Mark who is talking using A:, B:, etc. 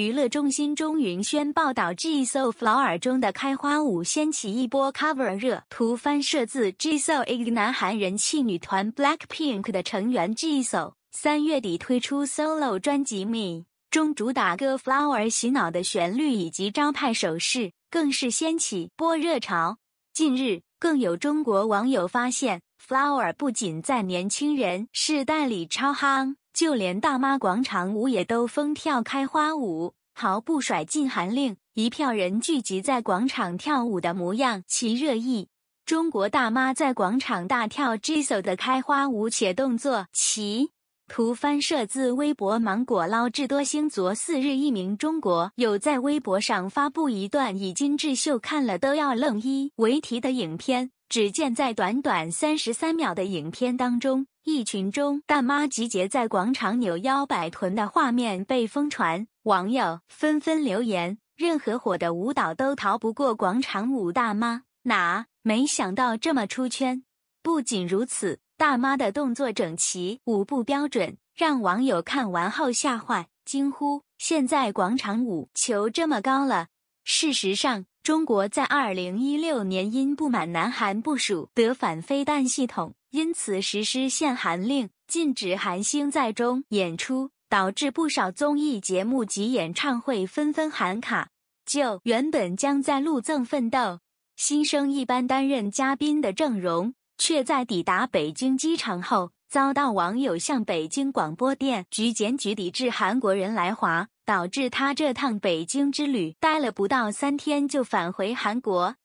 A: 娱乐中心钟云轩报道 g s o l Flower》中的开花舞掀起一波 cover 热。图翻摄自 g s o l l 南韩人气女团 Blackpink 的成员 g s o 三月底推出 solo 专辑《Me》，中主打歌《Flower》洗脑的旋律以及招牌手势，更是掀起波热潮。近日，更有中国网友发现，《Flower》不仅在年轻人世代里超夯。就连大妈广场舞也都疯跳开花舞，毫不甩禁韩令，一票人聚集在广场跳舞的模样，其热议。中国大妈在广场大跳 j i s o 的开花舞，且动作齐。图翻摄自微博芒果捞智多星。昨四日，一名中国友在微博上发布一段以金智秀看了都要愣一为题的影片，只见在短短三十三秒的影片当中。一群中大妈集结在广场扭腰摆臀的画面被疯传，网友纷纷留言：任何火的舞蹈都逃不过广场舞大妈，哪没想到这么出圈！不仅如此，大妈的动作整齐，舞步标准，让网友看完后吓坏，惊呼：现在广场舞求这么高了！事实上，中国在二零一六年因不满南韩部署德反飞弹系统，因此实施限韩令，禁止韩星在中演出，导致不少综艺节目及演唱会纷纷喊卡。就原本将在陆赠奋斗、新生一般担任嘉宾的郑容，却在抵达北京机场后，遭到网友向北京广播电局检举，抵制韩国人来华。导致他这趟北京之旅待了不到三天，就返回韩国。